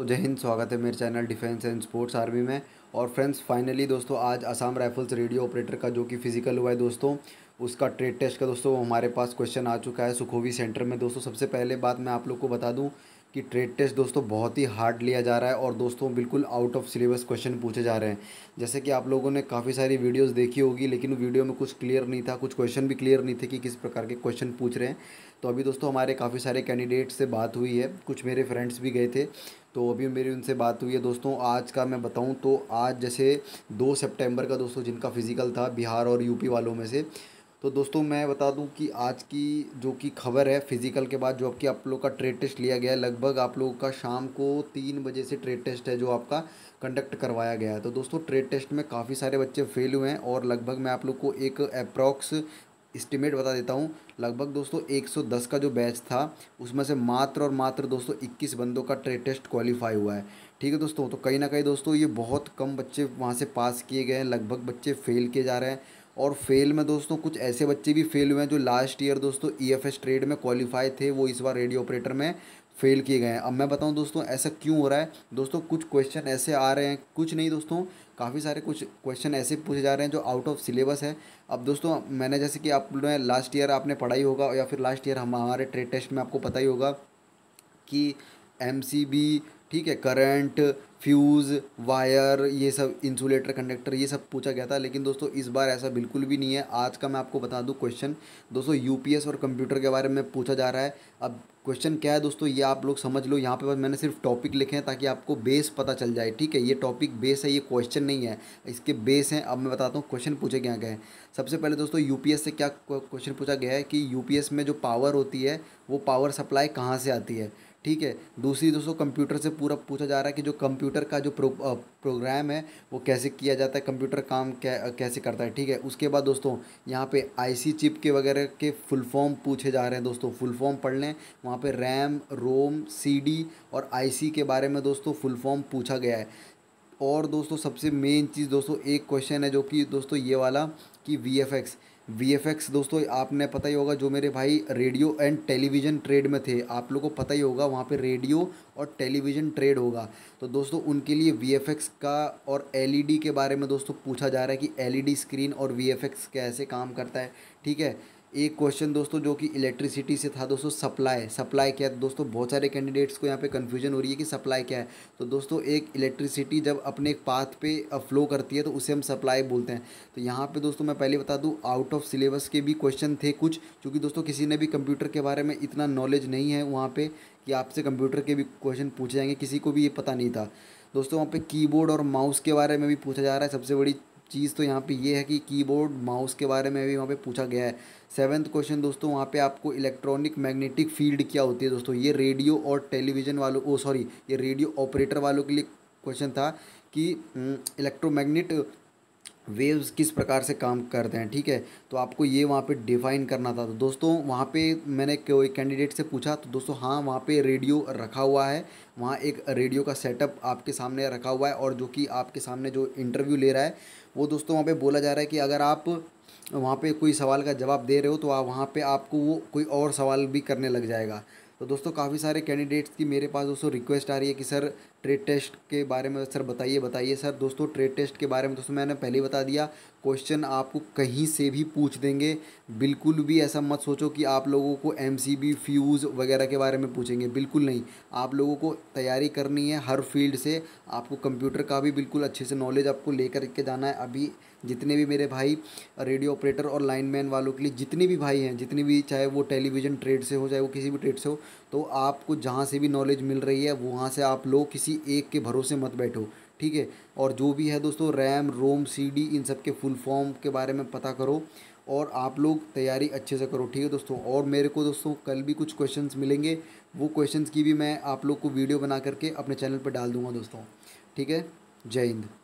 तो जय हिंद स्वागत है मेरे channel defence and sports army में और फ्रेंड्स फाइनली दोस्तों आज असम राइफल्स रेडियो ऑपरेटर का जो कि फिजिकल हुआ है दोस्तों उसका ट्रेड टेस्ट का दोस्तों हमारे पास क्वेश्चन आ चुका है सुखोवी सेंटर में दोस्तों सबसे पहले बात मैं आप लोग को बता दूँ कि ट्रेड टेस्ट दोस्तों बहुत ही हार्ड लिया जा रहा है और दोस्तों बिल्कुल आउट ऑफ सिलेबस क्वेश्चन पूछे जा रहे हैं जैसे कि आप लोगों ने काफ़ी सारी वीडियोस देखी होगी लेकिन वीडियो में कुछ क्लियर नहीं था कुछ क्वेश्चन भी क्लियर नहीं थे कि किस प्रकार के क्वेश्चन पूछ रहे हैं तो अभी दोस्तों हमारे काफ़ी सारे कैंडिडेट से बात हुई है कुछ मेरे फ्रेंड्स भी गए थे तो अभी मेरी उनसे बात हुई है दोस्तों आज का मैं बताऊँ तो आज जैसे दो सेप्टेम्बर का दोस्तों जिनका फिज़िकल था बिहार और यूपी वालों में से तो दोस्तों मैं बता दूं कि आज की जो कि खबर है फिज़िकल के बाद जो आपकी आप लोग का ट्रेड टेस्ट लिया गया है लगभग आप लोगों का शाम को तीन बजे से ट्रेड टेस्ट है जो आपका कंडक्ट करवाया गया है तो दोस्तों ट्रेड टेस्ट में काफ़ी सारे बच्चे फेल हुए हैं और लगभग मैं आप लोग को एक अप्रॉक्स इस्टीमेट बता देता हूँ लगभग दोस्तों 110 का जो बैच था उसमें से मात्र और मात्र दोस्तों 21 बंदों का ट्रेड टेस्ट क्वालिफाई हुआ है ठीक है दोस्तों तो कहीं ना कहीं दोस्तों ये बहुत कम बच्चे वहाँ से पास किए गए हैं लगभग बच्चे फेल किए जा रहे हैं और फेल में दोस्तों कुछ ऐसे बच्चे भी फेल हुए हैं जो लास्ट ईयर दोस्तों ई एफ एस ट्रेड में क्वालिफाई थे वो इस बार रेडियो ऑपरेटर में फेल किए गए हैं अब मैं बताऊं दोस्तों ऐसा क्यों हो रहा है दोस्तों कुछ क्वेश्चन ऐसे आ रहे हैं कुछ नहीं दोस्तों काफ़ी सारे कुछ क्वेश्चन ऐसे पूछे जा रहे हैं जो आउट ऑफ सिलेबस है अब दोस्तों मैंने जैसे कि आपने लास्ट ईयर आपने पढ़ाई होगा या फिर लास्ट ईयर हम हमारे ट्रेड टेस्ट में आपको पता ही होगा कि एम सी बी ठीक है करंट फ्यूज़ वायर ये सब इंसुलेटर कंडक्टर ये सब पूछा गया था लेकिन दोस्तों इस बार ऐसा बिल्कुल भी नहीं है आज का मैं आपको बता दूं क्वेश्चन दोस्तों यूपीएस और कंप्यूटर के बारे में पूछा जा रहा है अब क्वेश्चन क्या है दोस्तों ये आप लोग समझ लो यहाँ पे बस मैंने सिर्फ टॉपिक लिखे हैं ताकि आपको बेस पता चल जाए ठीक है ये टॉपिक बेस है ये क्वेश्चन नहीं है इसके बेस हैं अब मैं बताता हूँ क्वेश्चन पूछे क्या गए सबसे पहले दोस्तों यू से क्या क्वेश्चन पूछा गया है कि यू में जो पावर होती है वो पावर सप्लाई कहाँ से आती है ठीक है दूसरी दोस्तों कंप्यूटर से पूरा पूछा जा रहा है कि जो कंप्यूटर का जो प्रो, प्रोग्राम है वो कैसे किया जाता है कंप्यूटर काम कै, कैसे करता है ठीक है उसके बाद दोस्तों यहाँ पे आईसी चिप के वगैरह के फुल फॉर्म पूछे जा रहे हैं दोस्तों फुल फॉर्म पढ़ लें वहाँ पे रैम रोम सीडी और आईसी के बारे में दोस्तों फुल फॉर्म पूछा गया है और दोस्तों सबसे मेन चीज़ दोस्तों एक क्वेश्चन है जो कि दोस्तों ये वाला कि वी एफ एक्स वी दोस्तों आपने पता ही होगा जो मेरे भाई रेडियो एंड टेलीविज़न ट्रेड में थे आप लोगों को पता ही होगा वहाँ पे रेडियो और टेलीविज़न ट्रेड होगा तो दोस्तों उनके लिए वी का और एल e के बारे में दोस्तों पूछा जा रहा है कि एल e स्क्रीन और वी कैसे काम करता है ठीक है एक क्वेश्चन दोस्तों जो कि इलेक्ट्रिसिटी से था दोस्तों सप्लाई सप्लाई क्या है दोस्तों बहुत सारे कैंडिडेट्स को यहाँ पे कन्फ्यूजन हो रही है कि सप्लाई क्या है तो दोस्तों एक इलेक्ट्रिसिटी जब अपने एक पाथ पे फ्लो करती है तो उसे हम सप्लाई बोलते हैं तो यहाँ पे दोस्तों मैं पहले बता दूँ आउट ऑफ सिलेबस के भी क्वेश्चन थे कुछ क्योंकि दोस्तों किसी ने भी कंप्यूटर के बारे में इतना नॉलेज नहीं है वहाँ पर कि आपसे कंप्यूटर के भी क्वेश्चन पूछे जाएंगे किसी को भी ये पता नहीं था दोस्तों वहाँ पे कीबोर्ड और माउस के बारे में भी पूछा जा रहा है सबसे बड़ी चीज़ तो यहाँ पे ये है कि कीबोर्ड माउस के बारे में भी वहाँ पे पूछा गया है सेवन्थ क्वेश्चन दोस्तों वहाँ पे आपको इलेक्ट्रॉनिक मैग्नेटिक फील्ड क्या होती है दोस्तों ये रेडियो और टेलीविज़न वालों ओ सॉरी ये रेडियो ऑपरेटर वालों के लिए क्वेश्चन था कि इलेक्ट्रोमैग्नेट वेव्स किस प्रकार से काम करते हैं ठीक है तो आपको ये वहाँ पे डिफ़ाइन करना था तो दोस्तों वहाँ पे मैंने कोई कैंडिडेट से पूछा तो दोस्तों हाँ वहाँ पे रेडियो रखा हुआ है वहाँ एक रेडियो का सेटअप आपके सामने रखा हुआ है और जो कि आपके सामने जो इंटरव्यू ले रहा है वो दोस्तों वहाँ पर बोला जा रहा है कि अगर आप वहाँ पर कोई सवाल का जवाब दे रहे हो तो वहाँ पर आपको वो कोई और सवाल भी करने लग जाएगा तो दोस्तों काफ़ी सारे कैंडिडेट्स की मेरे पास दोस्तों रिक्वेस्ट आ रही है कि सर ट्रेड टेस्ट के बारे में सर बताइए बताइए सर दोस्तों ट्रेड टेस्ट के बारे में दोस्तों मैंने पहले ही बता दिया क्वेश्चन आपको कहीं से भी पूछ देंगे बिल्कुल भी ऐसा मत सोचो कि आप लोगों को एम फ्यूज़ वगैरह के बारे में पूछेंगे बिल्कुल नहीं आप लोगों को तैयारी करनी है हर फील्ड से आपको कंप्यूटर का भी बिल्कुल अच्छे से नॉलेज आपको लेकर के जाना है अभी जितने भी मेरे भाई रेडियो ऑपरेटर और लाइनमैन वालों के लिए जितने भी भाई हैं जितने भी चाहे वो टेलीविज़न ट्रेड से हो चाहे वो किसी भी ट्रेड से हो तो आपको जहाँ से भी नॉलेज मिल रही है वहाँ से आप लोग किसी एक के भरोसे मत बैठो ठीक है और जो भी है दोस्तों रैम रोम सीडी इन सब के फुल फॉर्म के बारे में पता करो और आप लोग तैयारी अच्छे से करो ठीक है दोस्तों और मेरे को दोस्तों कल भी कुछ क्वेश्चंस मिलेंगे वो क्वेश्चंस की भी मैं आप लोग को वीडियो बना करके अपने चैनल पर डाल दूँगा दोस्तों ठीक है जय हिंद